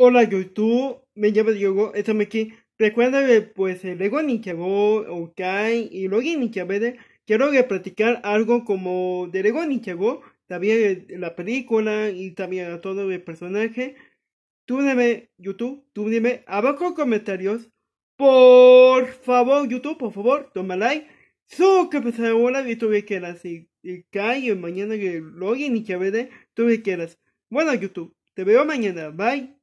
Hola YouTube, me llamo Diogo, estamos aquí. Recuerda que pues eh, Lego o Okai y luego Ninjabede quiero que platicar algo como de Lego Ninjago también eh, la película y también a todo el personaje. Tú dime, YouTube, tú dime abajo en comentarios. Por favor, YouTube, por favor, toma like. Su que ahora y tuve que las y, y mañana que login y tú tuve que quieras Bueno, YouTube, te veo mañana, bye.